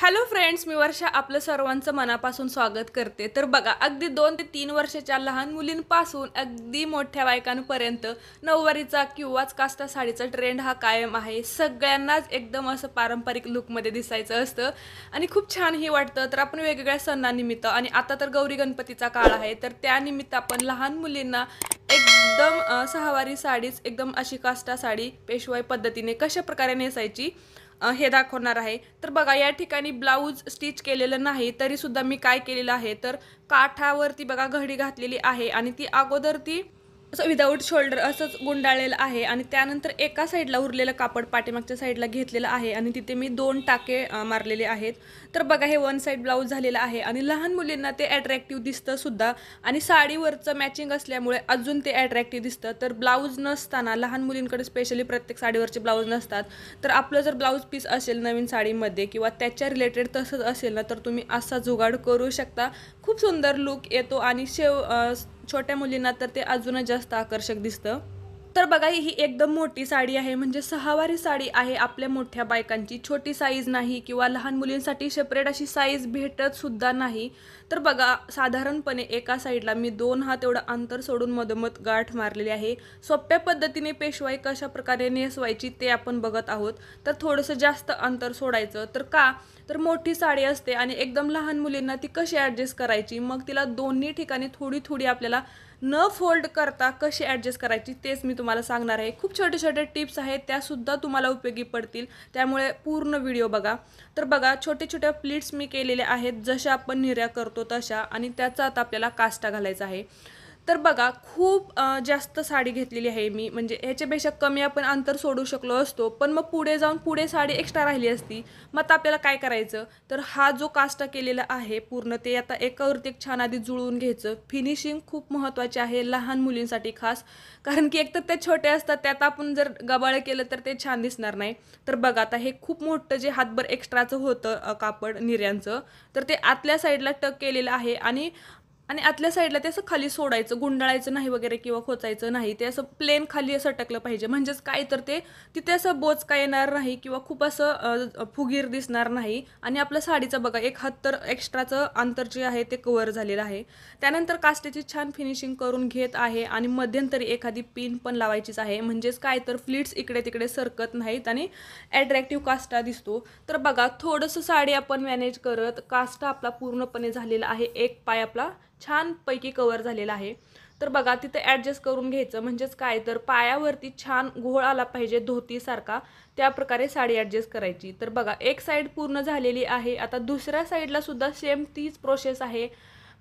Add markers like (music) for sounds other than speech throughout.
hello friends मी वर्षा आपलं सर्वांचं मनापासून स्वागत करते तर बघा अगदी दोन ते तीन वर्षाच्या लहान मुलींपासून अगदी मोठ्या बायकांपर्यंत नऊवारीचा किंवाच कास्ता साडीचा ट्रेंड हा कायम आहे सगळ्यांनाच एकदम असं पारंपरिक लुकमध्ये दिसायचं असतं आणि खूप छानही वाटतं तर आपण वेगवेगळ्या सणानिमित्त आणि आता तर गौरी गणपतीचा काळ आहे तर त्यानिमित्त आपण लहान मुलींना एकदम सहावारी साडीच एकदम अशी कास्टा साडी पेशवाई पद्धतीने कशा प्रकारे नेसायची हे दाखवणार आहे तर बघा या ठिकाणी ब्लाऊज स्टिच केलेलं नाही तरीसुद्धा मी काय केलेलं आहे तर काठावरती बघा घडी घातलेली आहे आणि ती अगोदर ती असं विदाऊट शोल्डर असंच गुंडाळलेलं आहे आणि त्यानंतर एका साईडला उरलेलं कापड पाठीमागच्या साईडला घेतलेलं आहे आणि तिथे मी दोन टाके मारलेले आहेत तर बघा हे वन साईड ब्लाऊज झालेलं आहे आणि लहान मुलींना ते ॲट्रॅक्टिव्ह दिसतं सुद्धा आणि साडीवरचं मॅचिंग असल्यामुळे अजून ते ॲट्रॅक्टिव्ह दिसतं तर ब्लाऊज नसताना लहान मुलींकडे स्पेशली प्रत्येक साडीवरचे ब्लाऊज नसतात तर आपलं जर ब्लाऊज पीस असेल नवीन साडीमध्ये किंवा त्याच्या रिलेटेड तसंच असेल ना तर तुम्ही असा जुगाड करू शकता खूप सुंदर लुक येतो आणि शेव छोट्या मुलींना तर ते अजूनच जास्त आकर्षक दिसतं तर बघा ही एकदम मोठी साडी आहे म्हणजे सहावारी साडी आहे आपल्या मोठ्या बायकांची छोटी साईज नाही किंवा लहान मुलींसाठी सेपरेट अशी साईज भेटत सुद्धा नाही तर बघा साधारणपणे एका साईडला मी दोन हात एवढं अंतर सोडून मधोमध गाठ मारलेली आहे सोप्या पद्धतीने पेशवाई कशा प्रकारे नेसवायची ते आपण बघत आहोत तर थोडंसं जास्त अंतर सोडायचं तर का तर मोठी साडी असते आणि एकदम लहान मुलींना ती कशी ॲडजस्ट करायची मग तिला दोन्ही ठिकाणी थोडी थोडी आपल्याला न फोल्ड करता कशी ॲडजस्ट करायची तेच मी तुम्हाला सांगणार आहे खूप छोटे छोटे टिप्स आहेत त्यासुद्धा तुम्हाला उपयोगी पडतील त्यामुळे पूर्ण व्हिडिओ बघा तर बघा छोटे छोट्या प्लीट्स मी केलेल्या आहेत जशा आपण निर्या करतो तशा आणि त्याचा आता आपल्याला कास्टा घालायचा आहे तर बघा खूप जास्त साडी घेतलेली आहे मी म्हणजे ह्याच्यापेक्षा कमी आपण अंतर सोडू शकलो असतो पण मग पुढे जाऊन पुढे साडी एक्स्ट्रा राहिली असती मग आता आपल्याला काय करायचं तर हा जो काष्टा केलेला आहे पूर्ण ते आता एकावरती एक छान आधी जुळवून घ्यायचं फिनिशिंग खूप महत्त्वाचे आहे लहान मुलींसाठी खास कारण की एकतर ते छोटे असतात त्यात आपण जर गबाळ केलं तर ते छान दिसणार नाही तर बघा आता हे खूप मोठं जे हातभर एक्स्ट्राचं होतं कापड निर्यांचं तर ते आतल्या साईडला टक केलेलं आहे आणि आणि आतल्या साईडला ते असं खाली सोडायचं गुंडाळायचं नाही वगैरे किंवा खोचायचं नाही ते असं प्लेन खाली असं टकलं पाहिजे म्हणजेच काय तर ते तिथे असं बोच काय येणार नाही किंवा खूप असं फुगीर दिसणार नाही आणि आपलं साडीचं बघा एक हात तर एक्स्ट्राचं अंतर जे आहे ते कवर झालेलं आहे त्यानंतर कास्टेची छान फिनिशिंग करून घेत आहे आणि मध्यंतरी एखादी पिन पण लावायचीच आहे म्हणजेच काय तर फ्लिट्स इकडे तिकडे सरकत नाहीत आणि ॲट्रॅक्टिव्ह कास्टा दिसतो तर बघा थोडंसं साडी आपण मॅनेज करत कास्टा आपला पूर्णपणे झालेला आहे एक पाय आपला छानपैकी कवर झालेला आहे तर बघा तिथे ॲडजस्ट करून घ्यायचं म्हणजेच काय तर पायावरती छान घोळ आला पाहिजे धोतीसारखा त्या प्रकारे साडी ॲडजस्ट करायची तर बघा एक साईड पूर्ण झालेली आहे आता दुसऱ्या साईडलासुद्धा सुद्धा सेम तीच प्रोसेस आहे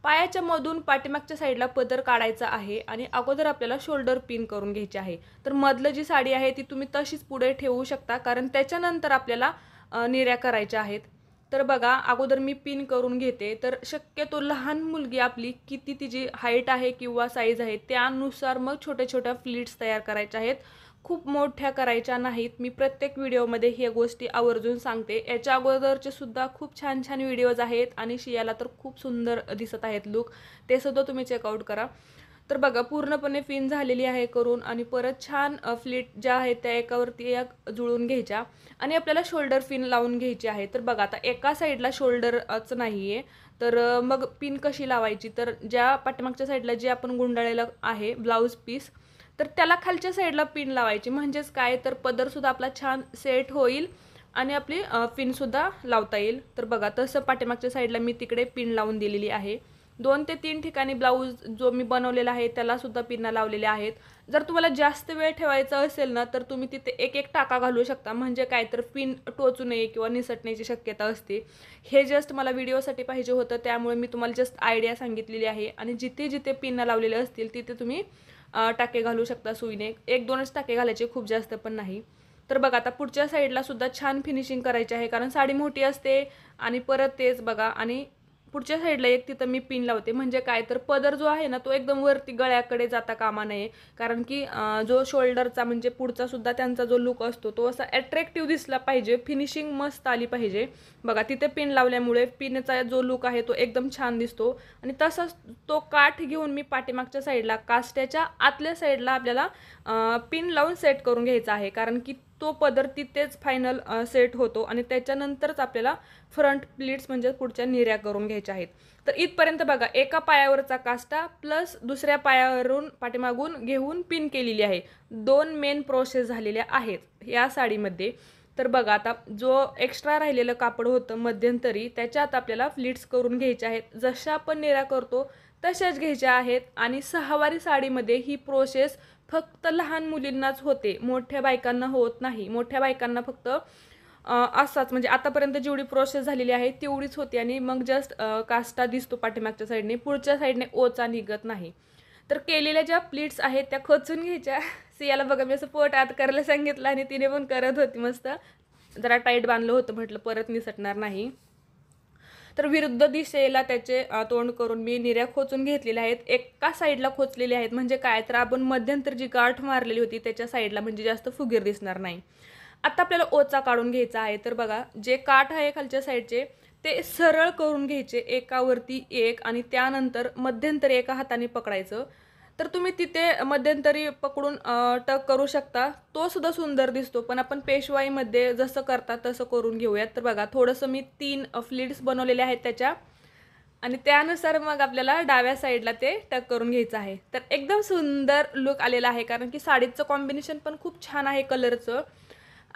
पायाच्या मधून पाठीमागच्या साईडला पदर काढायचा आहे आणि अगोदर आपल्याला शोल्डर पिन करून घ्यायची आहे तर मधलं जी साडी आहे ती तुम्ही तशीच पुढे ठेवू शकता कारण त्याच्यानंतर आपल्याला निर्या करायच्या आहेत तर बघा अगोदर मी पिन करून घेते तर शक्यतो लहान मुलगी आपली किती तिची हाईट आहे किंवा साईज आहे त्यानुसार मग छोट्या छोट्या फ्लीट्स तयार करायच्या आहेत खूप मोठ्या करायच्या नाहीत मी प्रत्येक व्हिडिओमध्ये ह्या गोष्टी आवर्जून सांगते याच्या अगोदरचे सुद्धा खूप छान छान व्हिडिओज आहेत आणि शियाला तर खूप सुंदर दिसत आहेत लुक ते सुद्धा तुम्ही चेकआउट करा तर बघा पूर्णपणे फिन झालेली आहे करून आणि परत छान फ्लिट ज्या आहेत त्या एकावरती एक जुळून घ्यायच्या आणि आपल्याला शोल्डर फिन लावून घ्यायची आहे तर बघा आता एका साईडला शोल्डरच नाही आहे तर मग पिन कशी लावायची तर ज्या पाठीमागच्या साईडला जे आपण गुंडाळलेलं आहे ब्लाऊज पीस तर त्याला खालच्या साईडला पिन लावायची म्हणजेच काय तर पदरसुद्धा आपला छान सेट होईल आणि आपली फिनसुद्धा लावता येईल तर बघा तसं पाठीमागच्या साईडला मी तिकडे पिन लावून दिलेली आहे दोन ते तीन ठिकाणी ब्लाऊज जो मी बनवलेला आहे त्याला सुद्धा पिन्ना लावलेल्या आहेत जर तुम्हाला जास्त वेळ ठेवायचं असेल ना तर तुम्ही तिथे एक एक टाका घालू शकता म्हणजे काय तर पिन टोचू नये किंवा निसटण्याची शक्यता असते हे जस्ट मला व्हिडिओसाठी पाहिजे होतं त्यामुळे मी तुम्हाला जस्ट आयडिया सांगितलेली आहे आणि जिथे जिथे पिन्ना लावलेले असतील तिथे तुम्ही टाके घालू शकता सुईने एक दोनच टाके घालायचे खूप जास्त पण नाही तर बघा आता पुढच्या साईडला सुद्धा छान फिनिशिंग करायची आहे कारण साडी मोठी असते आणि परत तेच बघा आणि पुढच्या साईडला एक तिथं मी पिन लावते म्हणजे काय तर पदर जो आहे ना तो एकदम वरती गळ्याकडे जाता कामा नये कारण की जो शोल्डरचा म्हणजे पुढचा सुद्धा त्यांचा जो लुक असतो तो असा अट्रॅक्टिव्ह दिसला पाहिजे फिनिशिंग मस्त आली पाहिजे बघा तिथे पिन लावल्यामुळे पिनचा जो लुक आहे तो एकदम छान दिसतो आणि तसाच तो काठ घेऊन मी पाठीमागच्या साईडला कास्ट्याच्या आतल्या साईडला आपल्याला पिन लावून सेट करून घ्यायचा आहे कारण की तो पदर तिथेच फायनल सेट होतो आणि त्याच्यानंतरच आपल्याला फ्रंट प्लीट्स म्हणजे पुढच्या निऱ्या करून घ्यायच्या आहेत तर इथपर्यंत बघा एका पायावरचा कास्टा प्लस दुसऱ्या पायावरून पाठीमागून घेऊन पिन केलेली आहे दोन मेन प्रोसेस झालेल्या आहेत या साडीमध्ये तर बघा आता जो एक्स्ट्रा राहिलेलं कापड होतं मध्यंतरी त्याच्यात आपल्याला फ्लिट्स करून घ्यायचे आहेत जशा आपण निऱ्या करतो तशाच घ्यायच्या आहेत आणि सहावारी साडीमध्ये ही प्रोसेस फक्त लहान मुलींनाच होते मोठ्या बायकांना होत नाही मोठ्या बायकांना फक्त असाच म्हणजे आतापर्यंत जेवढी प्रोसेस झालेली आहे तेवढीच होती आणि मग जस्ट कास्टा दिसतो पाठीमागच्या साईडने पुढच्या साईडने ओचा निघत नाही तर केलेल्या ज्या प्लीट्स आहेत त्या खचून घ्यायच्या (laughs) सियाला बघा मी असं पोट आत करायला सांगितलं आणि तिने पण करत होती मस्त जरा टाईट बांधलं होतं म्हटलं परत निसटणार नाही तर विरुद्ध दिशेला त्याचे तोंड करून मी निर्या खोचून घेतलेल्या आहेत एका साईडला खोचलेले आहेत म्हणजे काय तर आपण मध्यंतर जी गाठ मारलेली होती त्याच्या साईडला म्हणजे जास्त फुगीर दिसणार नाही आता आपल्याला ओचा काढून घ्यायचा आहे तर बघा जे काठ आहे खालच्या साईडचे ते सरळ करून घ्यायचे एकावरती एक आणि त्यानंतर मध्यंतर एका हाताने पकडायचं तर तुम्ही तिथे मध्यंतरी पकडून टक करू शकता तो सुद्धा सुंदर दिसतो पण आपण पेशवाईमध्ये जसं करता तसं करून घेऊयात तर बघा थोडंसं मी तीन फ्लिड्स बनवलेल्या आहेत त्याच्या आणि त्यानुसार मग आपल्याला डाव्या साईडला ते टक करून घ्यायचं आहे तर एकदम सुंदर लुक आलेला आहे कारण की साडीचं कॉम्बिनेशन पण खूप छान आहे कलरचं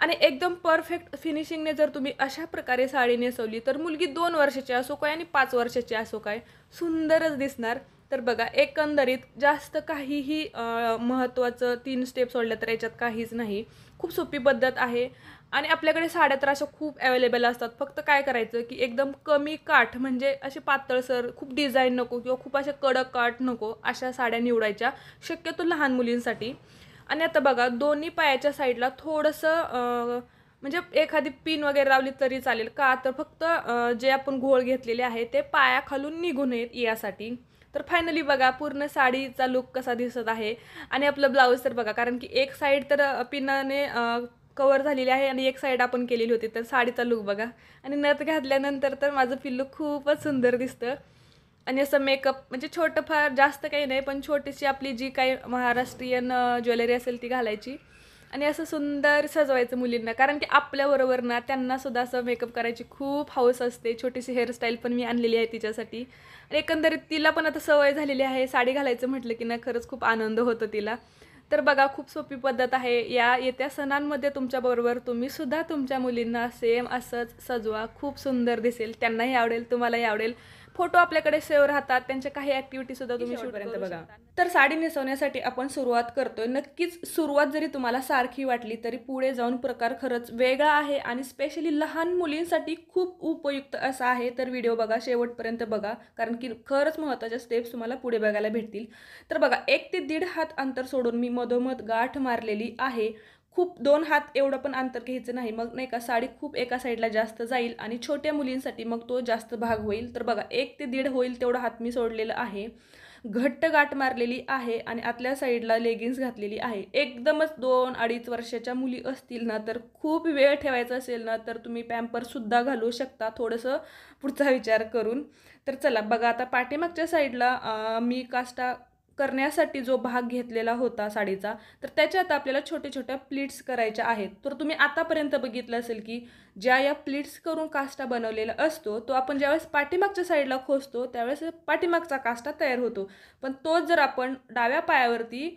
आणि एकदम परफेक्ट फिनिशिंगने जर तुम्ही अशा प्रकारे साडी नेसवली तर मुलगी दोन वर्षाची असो काय आणि पाच वर्षाची असो काय सुंदरच दिसणार तर बघा एकंदरीत जास्त काहीही महत्त्वाचं तीन स्टेप सोडल्या तर याच्यात काहीच नाही खूप सोपी पद्धत आहे आणि आपल्याकडे साड्या तर अशा खूप अवेलेबल असतात फक्त काय करायचं की एकदम कमी काठ म्हणजे असे पातळसर खूप डिझाईन नको किंवा खूप अशा कडक काठ नको अशा साड्या निवडायच्या शक्यतो लहान मुलींसाठी आणि आता बघा दोन्ही पायाच्या साईडला थोडंसं म्हणजे एखादी पिन वगैरे लावली तरी चालेल का तर फक्त जे आपण घोळ घेतलेले आहे ते पायाखालून निघू नयेत यासाठी तर फायनली बघा पूर्ण साडीचा लुक कसा दिसत आहे आणि आपलं ब्लाऊज तर बघा कारण की एक साईड तर पिनाने कवर झालेली आहे आणि एक साईड आपण केलेली होती तर साडीचा लुक बघा आणि नथ घातल्यानंतर तर माझं लुक खूपच सुंदर दिसतं आणि असं मेकअप म्हणजे छोटंफार जास्त काही नाही पण छोटीशी आपली जी काही महाराष्ट्रीयन ज्वेलरी असेल ती घालायची आणि असं सुंदर सजवायचं मुलींना कारण की आपल्याबरोबर ना त्यांना सुद्धा असं मेकअप करायची खूप हाऊस असते छोटीशी हेअरस्टाईल पण मी आणलेली आहे तिच्यासाठी आणि एकंदरीत तिला पण आता सवय झालेली आहे साडी घालायचं म्हटलं की ना खरंच खूप आनंद होतो तिला तर बघा खूप सोपी पद्धत आहे या येत्या सणांमध्ये तुमच्याबरोबर तुम्ही सुद्धा तुमच्या मुलींना सेम असंच सजवा खूप सुंदर दिसेल त्यांनाही आवडेल तुम्हालाही आवडेल फोटो आपल्याकडे सेव्ह राहतात त्यांच्या काही ऍक्टिव्हिटी सुद्धा तुम्ही शेवटपर्यंत बघा तर साडी नेसवण्यासाठी आपण सुरुवात करतोय नक्कीच सुरुवात जरी तुम्हाला सारखी वाटली तरी पुढे जाऊन प्रकार खरंच वेगळा आहे आणि स्पेशली लहान मुलींसाठी खूप उपयुक्त असा आहे तर व्हिडिओ बघा शेवटपर्यंत बघा कारण की खरंच महत्त्वाच्या स्टेप्स तुम्हाला पुढे बघायला भेटतील तर बघा एक ते दीड हात अंतर सोडून मी मधोमध गाठ मारलेली आहे खूप दोन हात एवढं पण अंतर घ्यायचं नाही मग नाही का साडी खूप एका साईडला जास्त जाईल आणि छोट्या मुलींसाठी मग तो जास्त भाग होईल तर बघा एक ते दीड होईल तेवढा हात मी सोडलेला आहे घट्ट गाठ मारलेली आहे आणि आतल्या साईडला लेगिन्स घातलेली आहे एकदमच दोन अडीच वर्षाच्या मुली असतील ना तर खूप वेळ ठेवायचा असेल ना तर तुम्ही पॅम्परसुद्धा घालू शकता थोडंसं पुढचा विचार करून तर चला बघा आता पाठीमागच्या साईडला मी कास्टा करण्यासाठी जो भाग घेतलेला होता साडीचा तर त्याच्यात आपल्याला छोट्या छोट्या प्लीट्स करायच्या आहेत तर तुम्ही आतापर्यंत बघितलं असेल की ज्या या प्लीट्स करून काष्टा बनवलेला असतो तो आपण ज्यावेळेस पाठीमागच्या साईडला खोचतो त्यावेळेस पाठीमागचा काष्टा तयार होतो पण तो जर आपण डाव्या पायावरती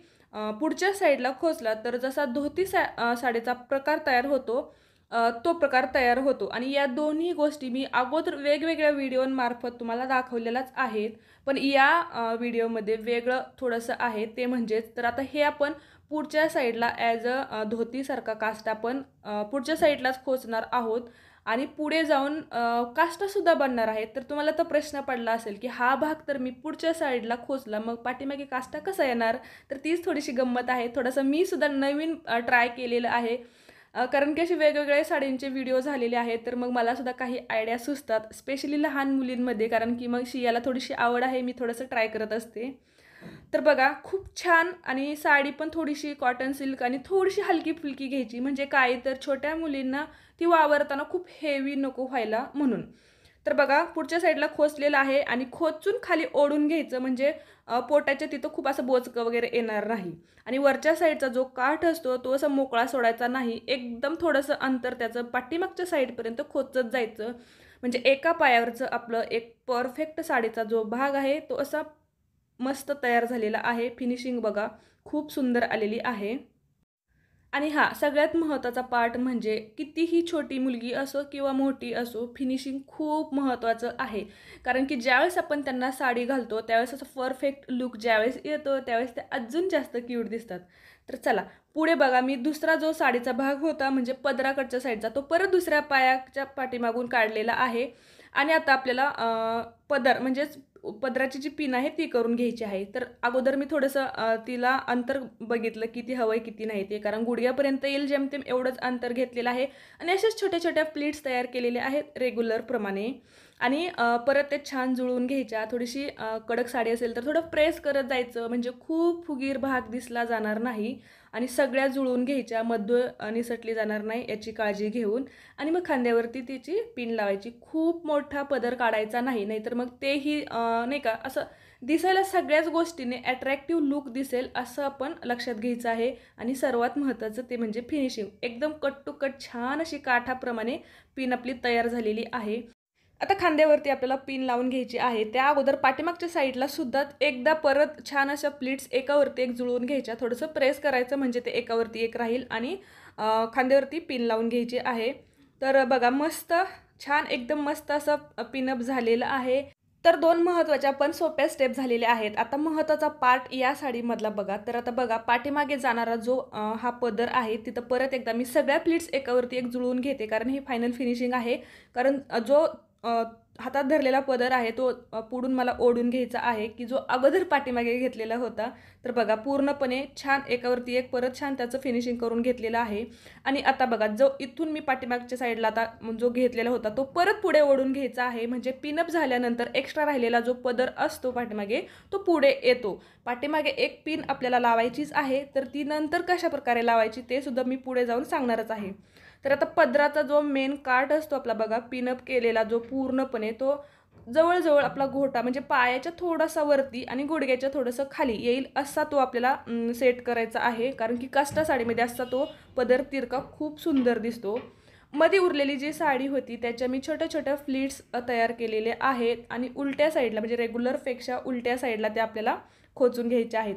पुढच्या साईडला खोचला तर जसा धोती सा साडीचा प्रकार तयार होतो तो प्रकार तयार होतो आणि या दोन्ही गोष्टी मी अगोदर वेगवेगळ्या व्हिडिओंमार्फत तुम्हाला दाखवलेल्याच आहेत पण या व्हिडिओमध्ये वेगळं थोडंसं आहे ते म्हणजेच तर आता हे आपण पुढच्या साईडला ॲज अ धोतीसारखा कास्ट आपण पुढच्या साईडलाच खोचणार आहोत आणि पुढे जाऊन कास्टसुद्धा बनणार आहेत तर तुम्हाला तर प्रश्न पडला असेल की हा भाग तर मी पुढच्या साईडला खोचला मग पाठीमागे कास्टा कसा येणार तर तीच थोडीशी गंमत आहे थोडंसं मीसुद्धा नवीन ट्राय केलेलं आहे कारण की असे वेगवेगळ्या साडींचे व्हिडिओ झालेले आहेत तर मग मलासुद्धा काही आयडिया सुचतात स्पेशली लहान मुलींमध्ये कारण की मग शियाला थोडीशी आवड आहे मी थोडंसं ट्राय करत असते तर बघा खूप छान आणि साडी पण थोडीशी कॉटन सिल्क आणि थोडीशी हलकी फुलकी घ्यायची म्हणजे काय तर छोट्या मुलींना ती वावरताना खूप हेवी नको व्हायला म्हणून तर बघा पुढच्या साईडला खोचलेलं आहे आणि खोचून खाली ओढून घ्यायचं म्हणजे पोटाच्या तिथं खूप असं बोचकं वगैरे येणार नाही आणि वरच्या साईडचा जो काठ असतो तो असं मोकळा सोडायचा नाही एकदम थोडंसं अंतर त्याचं पाठीमागच्या साईडपर्यंत खोचत जायचं म्हणजे एका पायावरचं आपलं एक परफेक्ट साडीचा जो भाग आहे तो असा मस्त तयार झालेला आहे फिनिशिंग बघा खूप सुंदर आलेली आहे आणि हा सगळ्यात महत्त्वाचा पार्ट म्हणजे कितीही छोटी मुलगी असो किंवा मोठी असो फिनिशिंग खूप महत्त्वाचं आहे कारण की ज्यावेळेस आपण त्यांना साडी घालतो त्यावेळेस असं परफेक्ट लुक ज्यावेळेस येतो त्यावेळेस ते अजून जास्त क्यूट दिसतात तर चला पुढे बघा मी दुसरा जो साडीचा भाग होता म्हणजे पदराकडच्या साईडचा तो परत दुसऱ्या पायाच्या पाठीमागून काढलेला आहे आणि आता आपल्याला पदर म्हणजेच पदराची जी पिन आहे ती करून घ्यायची आहे तर अगोदर मी थोडंसं तिला अंतर बघितलं किती हवं आहे किती नाही ते कारण गुडघ्यापर्यंत येईल जेमतेम एवढंच अंतर घेतलेलं आहे आणि अशाच छोट्या छोट्या प्लेट्स तयार केलेल्या आहेत रेग्युलरप्रमाणे आणि परत ते छान जुळवून घ्यायच्या थोडीशी कडक साडी असेल तर थोडं प्रेस करत जायचं म्हणजे खूप फुगीर भाग दिसला जाणार नाही आणि सगळ्या जुळवून घ्यायच्या मध्य निसटली जाणार नाही याची काळजी घेऊन आणि मग खांद्यावरती तिची पिन लावायची खूप मोठा पदर काढायचा नाही नाहीतर मग तेही नाही का असं दिसायला सगळ्याच गोष्टीने ॲट्रॅक्टिव्ह लुक दिसेल असं आपण लक्षात घ्यायचं आहे आणि सर्वात महत्त्वाचं ते म्हणजे फिनिशिंग एकदम कट टू कट छान अशी काठाप्रमाणे पिन आपली तयार झालेली आहे आता खांद्यावरती आपल्याला पिन लावून घ्यायची आहे त्या अगोदर पाठीमागच्या साईडला सुद्धा एकदा परत छान अशा प्लीट्स एकावरती एक जुळवून घ्यायच्या थोडंसं प्रेस करायचं म्हणजे ते एकावरती एक राहील आणि खांद्यावरती पिन लावून घ्यायची आहे तर बघा मस्त छान एकदम मस्त असं पिनअप झालेलं आहे तर दोन महत्त्वाच्या पण सोप्या स्टेप झालेल्या आहेत आता महत्त्वाचा पार्ट या साडीमधला बघा तर आता बघा पाठीमागे जाणारा जो हा पदर आहे तिथं परत एकदा मी सगळ्या प्लीट्स एकावरती एक जुळवून घेते कारण ही फायनल फिनिशिंग आहे कारण जो हातात धरलेला पदर आहे तो पुढून मला ओढून घ्यायचा आहे की जो अगोदर पाठीमागे घेतलेला होता तर बघा पूर्णपणे छान एकावरती एक परत छान त्याचं फिनिशिंग करून घेतलेलं आहे आणि आता बघा जो इथून मी पाठीमागच्या साईडला आता जो घेतलेला होता तो परत पुढे ओढून घ्यायचा आहे म्हणजे पिनअप झाल्यानंतर एक्स्ट्रा राहिलेला जो पदर असतो पाठीमागे तो पुढे येतो पाठीमागे एक पिन आपल्याला लावायचीच आहे तर ती नंतर कशा प्रकारे लावायची ते सुद्धा मी पुढे जाऊन सांगणारच आहे तर आता पदराचा जो मेन काठ असतो आपला बघा पिनअप केलेला जो पूर्णपणे तो जवळजवळ आपला घोटा म्हणजे पायाच्या थोडासा वरती आणि गुडघ्याच्या थोडंसं खाली येईल असा तो आपल्याला सेट करायचा आहे कारण की कष्टा साडीमध्ये असता तो पदर तिरका खूप सुंदर दिसतो मध्ये उरलेली जी साडी होती त्याच्या मी छोट्या छोट्या फ्लिट्स तयार केलेले आहेत आणि उलट्या साईडला म्हणजे रेग्युलरपेक्षा उलट्या साईडला ते आपल्याला खोचून घ्यायचे आहेत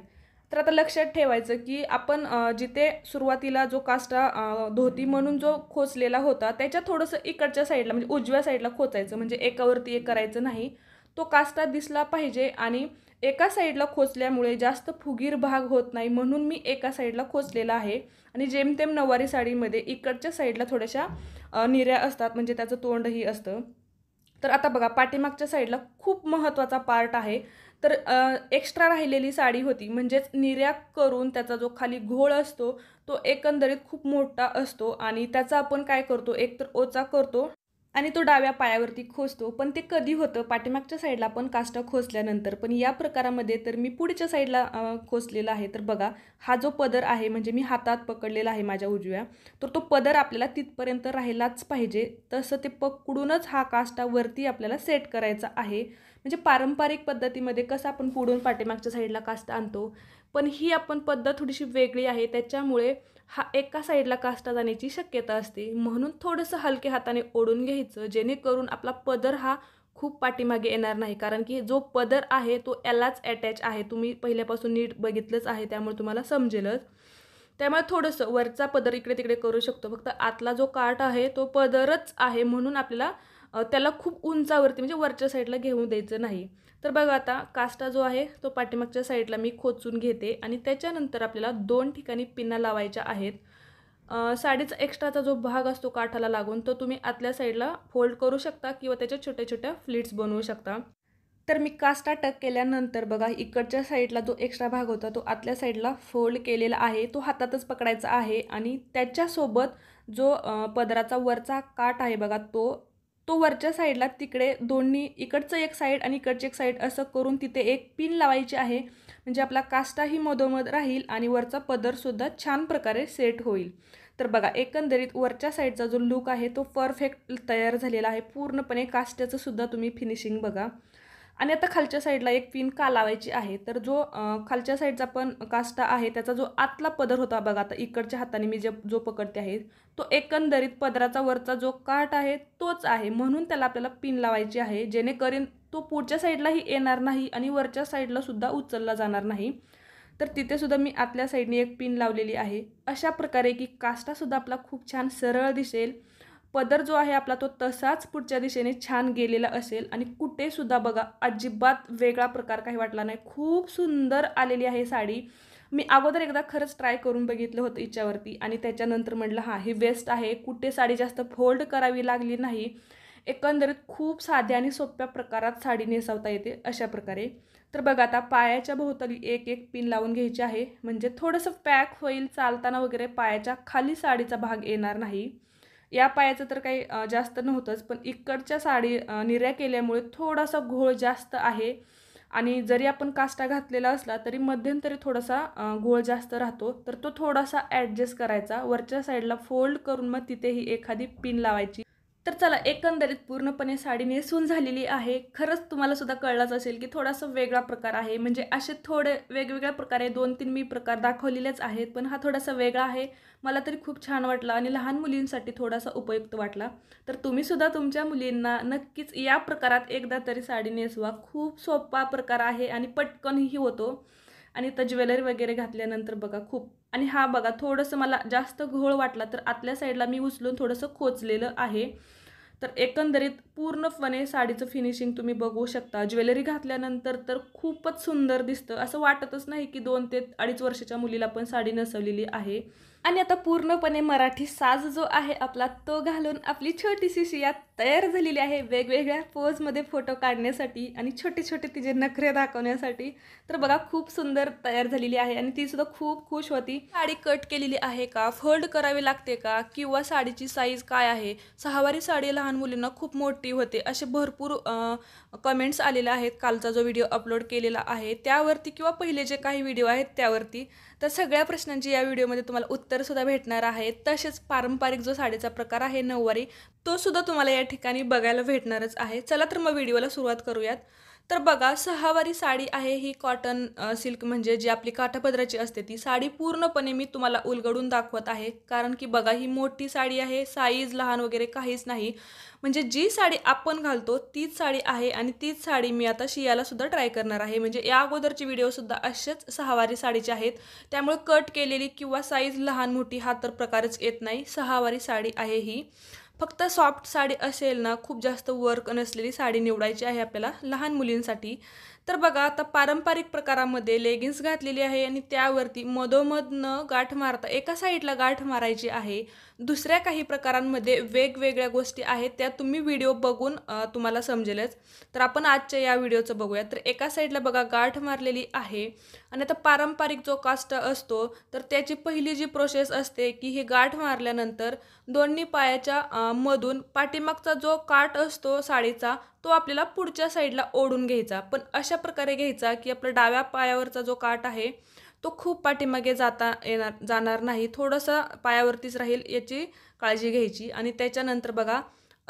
तर आता लक्षात ठेवायचं की आपण जिथे सुरुवातीला जो काष्टा धोती म्हणून जो खोचलेला होता त्याच्या थोडंसं इकडच्या साईडला म्हणजे उजव्या साईडला खोचायचं म्हणजे एकावरती एक करायचं नाही तो काष्टा दिसला पाहिजे आणि एका साईडला खोचल्यामुळे जास्त फुगीर भाग होत नाही म्हणून मी एका साईडला खोचलेला आहे आणि जेमतेम नववारी साडीमध्ये इकडच्या साईडला थोड्याशा निऱ्या असतात म्हणजे त्याचं तोंडही असतं तर आता बघा पाठीमागच्या साईडला खूप महत्त्वाचा पार्ट आहे तर एक्स्ट्रा राहिलेली साडी होती म्हणजेच निर्या करून त्याचा जो खाली घोळ असतो तो एकंदरीत खूप मोठा असतो आणि त्याचा आपण काय करतो एक तर ओचा करतो आणि तो डाव्या पायावरती खोसतो पण ते कधी होतं पाठीमागच्या साईडला पण काष्टा खोसल्यानंतर पण या प्रकारामध्ये तर मी पुढच्या साईडला खोसलेला आहे तर बघा हा जो पदर आहे म्हणजे मी हातात पकडलेला आहे माझ्या उजव्या तर तो पदर आपल्याला तिथपर्यंत राहिलाच पाहिजे तसं ते पकडूनच हा काष्टा वरती आपल्याला सेट करायचा आहे म्हणजे पारंपरिक पद्धतीमध्ये कसं आपण पुढून पाठीमागच्या साईडला कास्ट आणतो पण ही आपण पद्धत थोडीशी वेगळी आहे त्याच्यामुळे हा एका साईडला कास्टा जाण्याची शक्यता असते म्हणून थोडंसं हलके हाताने ओढून घ्यायचं जेणेकरून आपला पदर हा खूप पाठीमागे येणार नाही कारण की जो पदर आहे तो यालाच अटॅच आहे तुम्ही पहिल्यापासून नीट बघितलंच आहे त्यामुळे तुम्हाला समजेलच त्यामुळे थोडंसं वरचा पदर इकडे तिकडे करू शकतो फक्त आतला जो काट आहे तो पदरच आहे म्हणून आपल्याला त्याला खूप उंचावरती म्हणजे वरच्या साईडला घेऊ द्यायचं नाही तर बघा आता कास्टा जो आहे तो पाठीमागच्या साईडला मी खोचून घेते आणि त्याच्यानंतर आपल्याला दोन ठिकाणी पिन्ना लावायच्या आहेत साडीचा एक्स्ट्राचा जो भाग असतो काठाला लागून तो तुम्ही आतल्या साईडला फोल्ड करू शकता किंवा त्याच्या छोट्या छोट्या फ्लिट्स बनवू शकता तर मी कास्टा टक केल्यानंतर बघा इकडच्या साईडला जो एक्स्ट्रा भाग होता तो आतल्या साईडला फोल्ड केलेला आहे तो हातातच पकडायचा आहे आणि त्याच्यासोबत जो पदराचा वरचा काठ आहे बघा तो तो वरच्या साईडला तिकडे दोन्ही इकडचं एक साईड आणि इकडची एक साईड असं करून तिथे एक पिन लावायची आहे म्हणजे आपला कास्टाही मधोमध राहील आणि वरचा पदरसुद्धा छान प्रकारे सेट होईल तर बघा एकंदरीत वरच्या साईडचा जो लूक आहे तो परफेक्ट तयार झालेला आहे पूर्णपणे कास्ट्याचंसुद्धा तुम्ही फिनिशिंग बघा आणि आता खालच्या साईडला एक पिन का लावायची आहे तर जो खालच्या साईडचा पण काष्टा आहे त्याचा जो आतला पदर होता बघा आता इकडच्या हाताने मी जे जो पकडते आहे तो एकंदरीत पदराचा वरचा जो काठ आहे तोच आहे म्हणून त्याला आपल्याला पिन लावायची आहे जेणेकरून तो पुढच्या साईडलाही येणार नाही आणि वरच्या साईडला सुद्धा उचलला जाणार नाही तर तिथेसुद्धा मी आतल्या साईडने एक पिन लावलेली आहे अशा प्रकारे की काष्टासुद्धा आपला खूप छान सरळ दिसेल पदर जो आहे आपला तो तसाच पुढच्या दिशेने छान गेलेला असेल आणि कुठेसुद्धा बघा अजिबात वेगळा प्रकार काही वाटला नाही खूप सुंदर आलेली आहे साडी मी अगोदर एकदा खरंच ट्राय करून बघितलं होतं हिच्यावरती आणि त्याच्यानंतर म्हटलं हां ही वेस्ट आहे कुठे साडी जास्त फोल्ड करावी लागली नाही एकंदरीत खूप साध्या आणि सोप्या प्रकारात साडी नेसवता येते अशा प्रकारे तर बघा आता पायाच्या भोवताली एक एक पिन लावून घ्यायची आहे म्हणजे थोडंसं पॅक होईल चालताना वगैरे पायाच्या खाली साडीचा भाग येणार नाही या पायाचं तर काही जास्त नव्हतंच पण इकडच्या साडी निर्या केल्यामुळे थोडासा घोळ जास्त आहे आणि जरी आपण काष्टा घातलेला असला तरी मध्यंतरी थोडासा घोळ जास्त राहतो तर तो थोडासा ॲडजस्ट करायचा वरच्या साईडला फोल्ड करून मग तिथेही एखादी पिन लावायची तर चला एकंदरीत पूर्णपणे साडी नेसून झालेली आहे खरंच तुम्हाला सुद्धा कळलाच असेल की थोडासा वेगळा प्रकार आहे म्हणजे असे थोडे वेगवेगळ्या प्रकारे दोन तीन मी प्रकार दाखवलेलेच आहेत पण हा थोडासा वेगळा आहे मला तरी खूप छान वाटला आणि लहान मुलींसाठी थोडासा उपयुक्त वाटला तर तुम्हीसुद्धा तुमच्या मुलींना नक्कीच या प्रकारात एकदा तरी साडी नेसवा खूप सोपा प्रकार आहे आणि पटकनही होतो आणि तर ज्वेलरी वगैरे घातल्यानंतर बघा खूप आणि हा बघा थोडंसं मला जास्त घोळ वाटला तर आतल्या साईडला मी उचलून थोडंसं खोचलेलं आहे तर एकंदरीत पूर्णपणे साडीचं फिनिशिंग तुम्ही बघू शकता ज्वेलरी घातल्यानंतर तर खूपच सुंदर दिसतं असं वाटतच नाही की दोन ते अडीच वर्षाच्या मुलीला पण साडी नसवलेली आहे आणि आता पूर्णपणे मराठी साज जो आहे आपला तो घालून आपली छोटीशी शिया तयार झालेली आहे वेगवेगळ्या पोजमध्ये फोटो काढण्यासाठी आणि छोटे छोटे तिचे नखरे दाखवण्यासाठी तर बघा खूप सुंदर तयार झालेली आहे आणि ती सुद्धा खूप खुश होती साडी कट केलेली आहे का फोल्ड करावी लागते का किंवा साडीची साईज काय आहे सहावारी साडी लहान मुलींना खूप मोठी होते असे भरपूर कमेंट्स आलेले आहेत कालचा जो व्हिडिओ अपलोड केलेला आहे त्यावरती किंवा पहिले जे काही व्हिडिओ आहेत त्यावरती तर सगळ्या प्रश्नांची या व्हिडिओमध्ये तुम्हाला उत्तरसुद्धा भेटणार आहे तसेच पारंपरिक जो साडीचा प्रकार आहे नऊवारी तो सुद्धा तुम्हाला या ठिकाणी बघायला भेटणारच आहे चला तर मग व्हिडिओला सुरुवात करूयात तर बघा सहावारी साडी आहे ही कॉटन सिल्क म्हणजे जी आपली काठापदराची असते ती साडी पूर्णपणे मी तुम्हाला उलगडून दाखवत आहे कारण की बघा ही मोठी साडी आहे साईज लहान वगैरे काहीच नाही म्हणजे जी साडी आपण घालतो तीच साडी आहे आणि तीच साडी मी आता शियालासुद्धा ट्राय करणार आहे म्हणजे या अगोदरचे व्हिडिओसुद्धा असेच सहावारी साडीचे आहेत त्यामुळे कट केलेली किंवा साईज लहान मोठी हा तर प्रकारच येत नाही सहावारी साडी आहे ही फक्त सॉफ्ट साडी असेल ना खूप जास्त वर्क नसलेली साडी निवडायची आहे आपल्याला लहान मुलींसाठी तर बघा आता पारंपरिक प्रकारामध्ये लेगिन्स घातलेली आहे आणि त्यावरती मधोमध न गाठ मारता एका साईडला गाठ मारायची आहे दुसऱ्या काही प्रकारांमध्ये वेगवेगळ्या गोष्टी आहेत त्या तुम्ही व्हिडिओ बघून तुम्हाला समजेलच तर आपण आजच्या या व्हिडिओचं बघूया तर एका साईडला बघा गाठ मारलेली आहे आणि आता पारंपरिक जो काष्ट असतो तर त्याची पहिली जी प्रोसेस असते की ही गाठ मारल्यानंतर दोन्ही पायाच्या मधून पाठीमागचा जो काठ असतो साडीचा तो आपल्याला पुढच्या साईडला ओढून घ्यायचा पण अशा प्रकारे घ्यायचा की आपला डाव्या पायावरचा जो काठ आहे तो खूप पाठीमागे जाता येणार जाणार नाही थोडंसं पायावरतीच राहील याची काळजी घ्यायची आणि त्याच्यानंतर बघा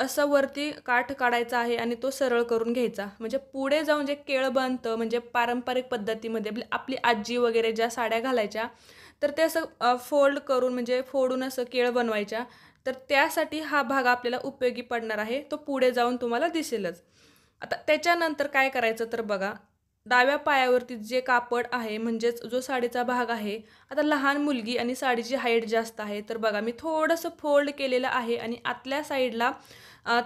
असं वरती काठ काढायचा आहे आणि तो सरळ करून घ्यायचा म्हणजे पुढे जाऊन जे केळ बनतं म्हणजे पारंपरिक पद्धतीमध्ये आपली आजी वगैरे ज्या साड्या घालायच्या तर ते असं फोल्ड करून म्हणजे फोडून असं केळ बनवायच्या तर त्यासाठी हा भाग आपल्याला उपयोगी पडणार आहे तो पुढे जाऊन तुम्हाला दिसेलच आता त्याच्यानंतर काय करायचं तर बघा डाव्या पायावरती जे कापड आहे म्हणजेच जो साडीचा भाग आहे आता लहान मुलगी आणि साडीची हाईट जास्त आहे तर बघा मी थोडंसं फोल्ड केलेलं आहे आणि आतल्या साईडला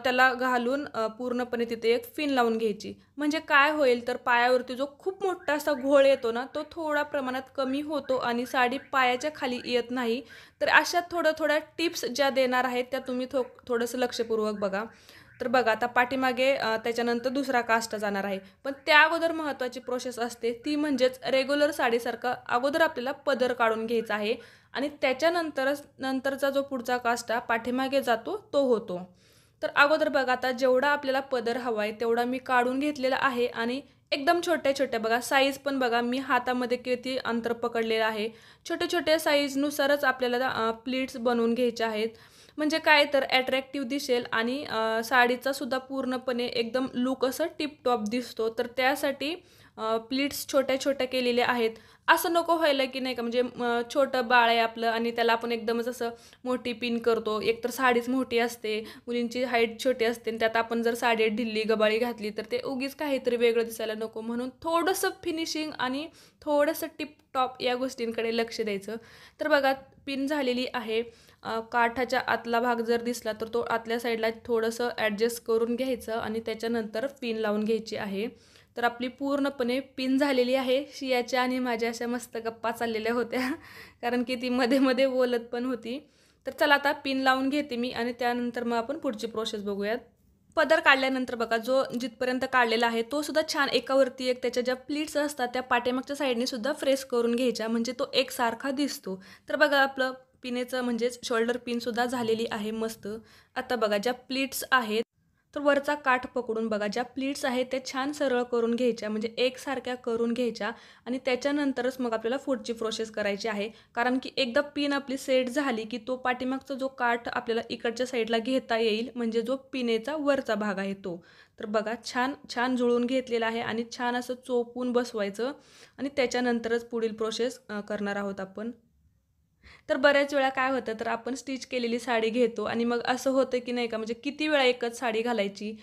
त्याला घालून पूर्णपणे तिथे एक फिन लावून घ्यायची म्हणजे काय होईल तर पायावरती जो खूप मोठा असा घोळ येतो ना तो थोडा प्रमाणात कमी होतो आणि साडी पायाच्या खाली येत नाही तर अशा थोड्या थोड्या टिप्स ज्या देणार आहेत त्या तुम्ही थो थोडंसं लक्षपूर्वक बघा तर बघा आता पाठीमागे त्याच्यानंतर दुसरा कास्ट जाणार आहे पण त्या अगोदर महत्त्वाची प्रोसेस असते ती म्हणजेच रेग्युलर साडीसारखं अगोदर आपल्याला पदर काढून घ्यायचा आहे आणि त्याच्यानंतरच नंतरचा जो पुढचा आहे पाठीमागे जातो तो होतो तर अगोदर बघा आता जेवढा आपल्याला पदर हवा आहे तेवढा मी काढून घेतलेला आहे आणि एकदम छोट्या छोट्या बघा साईज पण बघा मी हातामध्ये किती अंतर पकडलेलं आहे छोट्या छोट्या साईजनुसारच आपल्याला प्लीट्स बनवून घ्यायच्या आहेत म्हणजे काय तर ॲट्रॅक्टिव्ह दिसेल आणि साडीचा सुद्धा पूर्णपणे एकदम लुक असं टिपटॉप दिसतो तर त्यासाठी प्लीट्स छोट्या छोट्या केलेल्या आहेत असं नको व्हायला की नाही का म्हणजे छोटं बाळ आहे आपलं आणि त्याला आपण एकदमच असं मोठी पिन करतो एकतर साडीच मोठी असते मुलींची हाईट छोटी असते आणि त्यात आपण जर साडी ढिल्ली गबाळी घातली तर ते उगीच काहीतरी वेगळं दिसायला नको म्हणून थोडंसं फिनिशिंग आणि थोडंसं टॉप या गोष्टींकडे लक्ष द्यायचं तर बघा पिन झालेली आहे काठाच्या आतला भाग जर दिसला तर तो आतल्या साईडला थोडंसं ॲडजस्ट करून घ्यायचं आणि त्याच्यानंतर पिन लावून घ्यायची आहे तर आपली पूर्णपणे पिन झालेली आहे शियाच्या आणि माझ्या अशा मस्त गप्पा चाललेल्या होत्या कारण की ती मध्ये मध्ये बोलत पण होती तर चला आता पिन लावून घेते मी आणि त्यानंतर मग आपण पुढची प्रोसेस बघूयात पदर काढल्यानंतर बघा जो जिथपर्यंत काढलेला आहे तो सुद्धा छान एकावरती एक त्याच्या ज्या प्लीट्स असतात त्या पाठीमागच्या साईडने सुद्धा फ्रेस करून घ्यायच्या म्हणजे तो एकसारखा दिसतो तर बघा आपलं पिनेचं म्हणजेच शोल्डर पिनसुद्धा झालेली आहे मस्त आता बघा ज्या प्लीट्स आहेत तर वरचा काठ पकडून बघा ज्या प्लीट्स आहेत त्या छान सरळ करून घ्यायच्या म्हणजे एकसारख्या करून घ्यायच्या आणि त्याच्यानंतरच मग आपल्याला पुढची प्रोसेस करायची आहे कारण की एकदा पिन आपली सेट झाली की तो पाठीमागचा जो काठ आपल्याला इकडच्या साईडला घेता येईल म्हणजे जो पिनेचा वरचा भाग आहे तो तर बघा छान छान जुळून घेतलेला आहे आणि छान असं चोपून बसवायचं आणि त्याच्यानंतरच पुढील प्रोसेस करणार आहोत आपण तर बऱ्याच वेळा काय होतं तर आपण स्टिच केलेली साडी घेतो आणि मग असं होतं की नाही का म्हणजे किती वेळा एकच साडी घालायची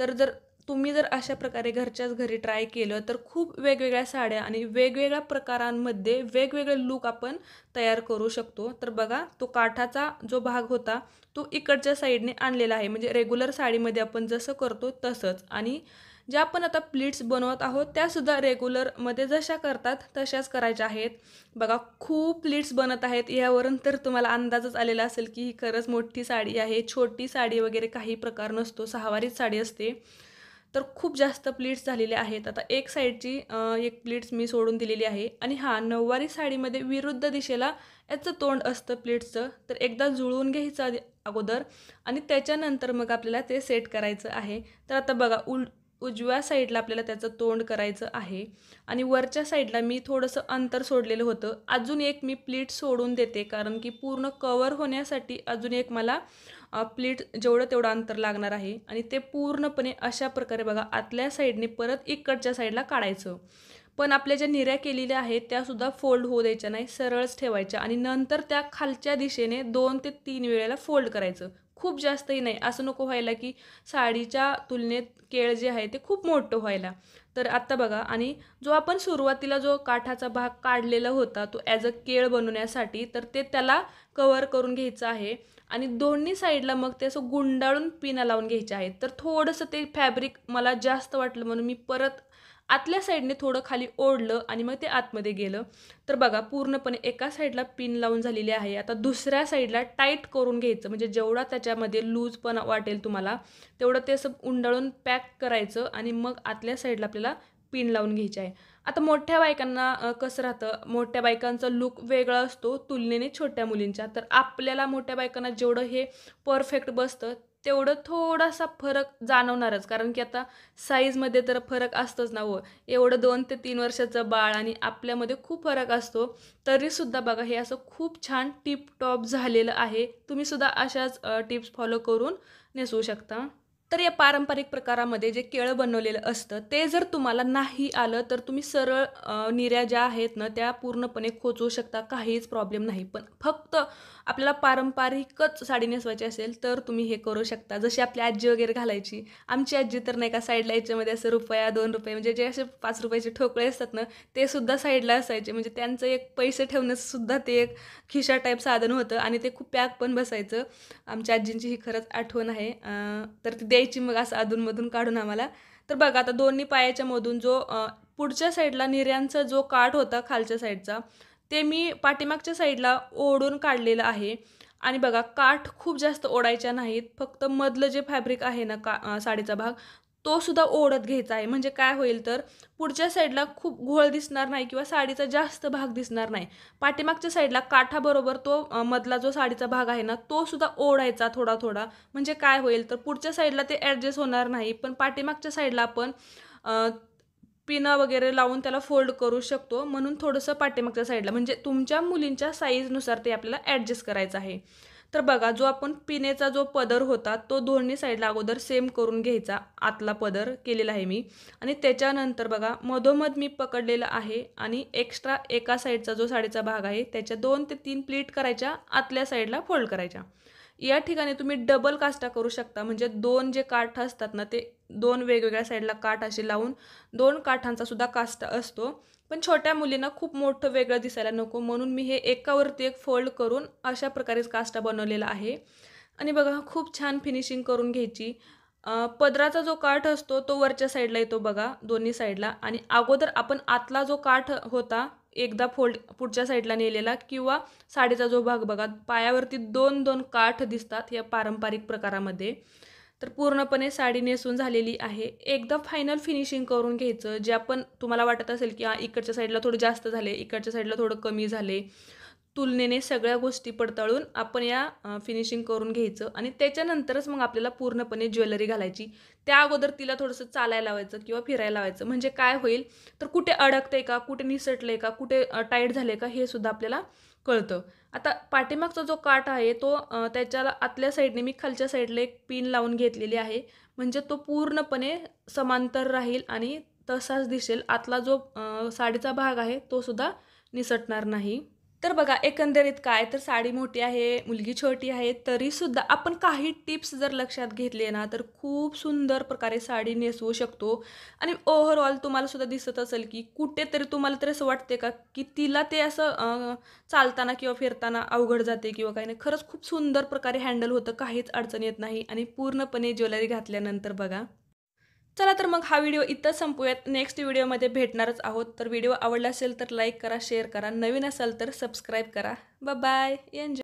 तर जर तुम्ही जर अशा प्रकारे घरच्याच घरी ट्राय केलं तर खूप वेगवेगळ्या साड्या आणि वेगवेगळ्या प्रकारांमध्ये वेगवेगळे लूक आपण तयार करू शकतो तर बघा तो काठाचा जो भाग होता तो इकडच्या साईडने आणलेला आहे म्हणजे रेग्युलर साडीमध्ये आपण जसं करतो तसंच आणि ज्या आपण आता प्लीट्स बनवत आहोत त्यासुद्धा रेग्युलरमध्ये जशा करतात तशाच करायच्या आहेत बघा खूप प्लीट्स बनत आहेत यावरून तर तुम्हाला अंदाजच आलेला असेल की ही खरंच मोठी साडी आहे छोटी साडी वगैरे काही प्रकार नसतो सहावारीच साडी असते तर खूप जास्त प्लीट्स झालेले आहेत आता एक साईडची एक प्लीट्स मी सोडून दिलेली आहे आणि हा नऊवारी साडीमध्ये विरुद्ध दिशेला याचं तोंड असतं प्लीट्सचं तर एकदा जुळवून घ्यायचं अगोदर आणि त्याच्यानंतर मग आपल्याला ते सेट करायचं आहे तर आता बघा उल उजव्या साईडला आपल्याला त्याचं तोंड करायचं आहे आणि वरच्या साईडला मी थोडंसं अंतर सोडलेलं होतं अजून एक मी प्लीट सोडून देते कारण की पूर्ण कवर होण्यासाठी अजून एक मला प्लीट जेवढं तेवढं अंतर लागणार आहे आणि ते पूर्णपणे अशा प्रकारे बघा आतल्या साईडने परत इकडच्या साईडला काढायचं पण आपल्या ज्या निऱ्या केलेल्या आहेत त्यासुद्धा फोल्ड होऊ द्यायच्या नाही सरळच ठेवायच्या आणि नंतर त्या खालच्या दिशेने दोन ते तीन वेळेला फोल्ड करायचं खूप जास्तही नाही असं नको व्हायला की साडीच्या तुलनेत केळ जे आहे ते खूप मोठं व्हायला तर आत्ता बघा आणि जो आपण सुरुवातीला जो काठाचा भाग काढलेला होता तो ॲज अ केळ बनवण्यासाठी तर ते त्याला कवर करून घ्यायचं आहे आणि दोन्ही साईडला मग ते असं गुंडाळून पिना लावून घ्यायचे आहेत तर थोडंसं ते फॅब्रिक मला जास्त वाटलं म्हणून मी परत आतल्या साईडने थोडं खाली ओढलं आणि मग ते आतमध्ये गेलं तर बघा पूर्णपणे एका साईडला पिन लावून झालेली आहे आता दुसऱ्या साईडला टाईट करून घ्यायचं म्हणजे जेवढा त्याच्यामध्ये लूज पण वाटेल तुम्हाला तेवढं ते सब उंडाळून पॅक करायचं आणि मग आतल्या साईडला आपल्याला पिन लावून घ्यायची आहे आता मोठ्या बायकांना कसं राहतं मोठ्या बायकांचा लुक वेगळा असतो तुलनेने छोट्या मुलींच्या तर आपल्याला मोठ्या बायकांना जेवढं हे परफेक्ट बसतं तेवढं थोडासा फरक जाणवणारच कारण की आता साईजमध्ये तर फरक असतोच ना हो एवढं दोन ते तीन वर्षाचं बाळ आणि आपल्यामध्ये खूप फरक असतो तरीसुद्धा बघा हे असं खूप छान टिपटॉप झालेलं आहे तुम्हीसुद्धा अशाच टिप्स फॉलो करून नेसवू शकता तर या पारंपरिक प्रकारामध्ये जे केळं बनवलेलं असतं ते जर तुम्हाला नाही आलं तर तुम्ही सरळ निऱ्या ज्या आहेत ना त्या पूर्णपणे खोचवू शकता काहीच प्रॉब्लेम नाही पण फक्त आपल्याला पारंपरिकच साडी नेसवायची असेल तर तुम्ही हे करू शकता जशी आपली आजी वगैरे घालायची आमची आजी तर नाही का साईडला याच्यामध्ये असं रुपया दोन रुपये म्हणजे जे असे पाच रुपयाचे ठोकळे असतात ना ते सुद्धा साईडला असायचे म्हणजे त्यांचं एक पैसे ठेवण्यासुद्धा ते एक खिशा टाईप साधन होतं आणि ते खूप पॅक पण बसायचं आमच्या आजींची ही खरंच आठवण आहे तर ती द्यायची मग असं अधूनमधून काढून आम्हाला तर बघा आता दोन्ही पायाच्या मधून जो पुढच्या साईडला निर्यांचा जो काठ होता खालच्या साईडचा ते मी पाठीमागच्या साईडला ओढून काढलेलं आहे आणि बघा काठ खूप जास्त ओढायच्या नाहीत फक्त मधलं जे फॅब्रिक आहे ना का साडीचा भाग तो सुद्धा ओढत घ्यायचा आहे म्हणजे काय होईल तर पुढच्या साईडला खूप घोळ दिसणार नाही किंवा साडीचा जास्त भाग दिसणार नाही पाठीमागच्या साईडला काठाबरोबर तो मधला जो साडीचा भाग आहे ना तो सुद्धा ओढायचा थोडा थोडा म्हणजे काय होईल तर पुढच्या साईडला ते ॲडजस्ट होणार नाही पण पाठीमागच्या साईडला आपण पिनं वगैरे लावून त्याला फोल्ड करू शकतो म्हणून थोडंसं पाठीमागच्या साईडला म्हणजे तुमच्या मुलींच्या साईजनुसार ते आपल्याला ॲडजस्ट करायचं आहे तर बघा जो आपण पिनेचा जो पदर होता तो दोन्ही साईडला अगोदर सेम करून घ्यायचा आतला पदर केलेला आहे मी आणि त्याच्यानंतर बघा मधोमध मी पकडलेला आहे आणि एक्स्ट्रा एका साईडचा जो साडीचा भाग आहे त्याच्या दोन ते तीन प्लीट करायच्या आतल्या साईडला फोल्ड करायच्या या ठिकाणी तुम्ही डबल काष्टा करू शकता म्हणजे दोन जे काठ असतात ना ते दोन वेगवेगळ्या साईडला काठ असे लावून दोन काठांचा सुद्धा काष्टा असतो पण छोट्या मुलींना खूप मोठं वेगळं दिसायला नको म्हणून मी हे एकावरती एक फोल्ड करून अशा प्रकारेच काष्टा बनवलेला आहे आणि बघा खूप छान फिनिशिंग करून घ्यायची पदराचा जो काठ असतो तो वरच्या साईडला येतो बघा दोन्ही साईडला आणि अगोदर आपण आतला जो काठ होता एकदा फोल्ड पुढच्या साईडला नेलेला किंवा साडीचा जो भाग बघा पायावरती दोन दोन काठ दिसतात या पारंपरिक प्रकारामध्ये तर पूर्णपणे साडी नेसून झालेली आहे एकदा फायनल फिनिशिंग करून घ्यायचं जे आपण तुम्हाला वाटत असेल की इकडच्या साईडला थोडं जास्त झाले इकडच्या साईडला थोडं कमी झाले तुलनेने सगळ्या गोष्टी पडताळून आपण या फिनिशिंग करून घ्यायचं आणि त्याच्यानंतरच मग आपल्याला पूर्णपणे ज्वेलरी घालायची त्या अगोदर तिला थोडंसं चालायला लावायचं किंवा फिरायला लावायचं म्हणजे काय होईल तर कुठे अडकतंय का कुठे निसटलं आहे का कुठे टाईट आहे का हे सुद्धा आपल्याला कळतं आता पाठीमागचा जो काठ आहे तो त्याच्याला आतल्या साईडने मी खालच्या साईडला एक पिन लावून घेतलेली आहे म्हणजे तो पूर्णपणे समांतर राहील आणि तसाच दिसेल आतला जो साडीचा भाग आहे तो सुद्धा निसटणार नाही तर बघा एकंदरीत काय तर साडी मोठी आहे मुलगी छोटी आहे तरीसुद्धा आपण काही टिप्स जर लक्षात घेतले ना तर खूप सुंदर प्रकारे साडी नेसवू शकतो आणि ओव्हरऑल तुम्हाला सुद्धा दिसत असेल की कुठेतरी तुम्हाला तरी असं वाटते का की तिला ते असं चालताना किंवा फिरताना अवघड जाते किंवा काही नाही खरंच खूप सुंदर प्रकारे हँडल होतं काहीच अडचण येत नाही आणि पूर्णपणे ज्वेलरी घातल्यानंतर बघा चला तर मग हा व्हिडिओ इथं संपूयात नेक्स्ट व्हिडिओमध्ये भेटणारच आहोत तर व्हिडिओ आवडला असेल तर लाईक करा शेअर करा नवीन असाल तर सबस्क्राईब करा बाय एन्जॉय